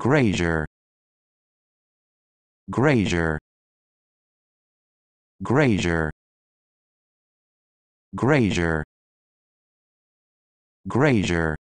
Grazier Grazier Grazier Grazier Grazier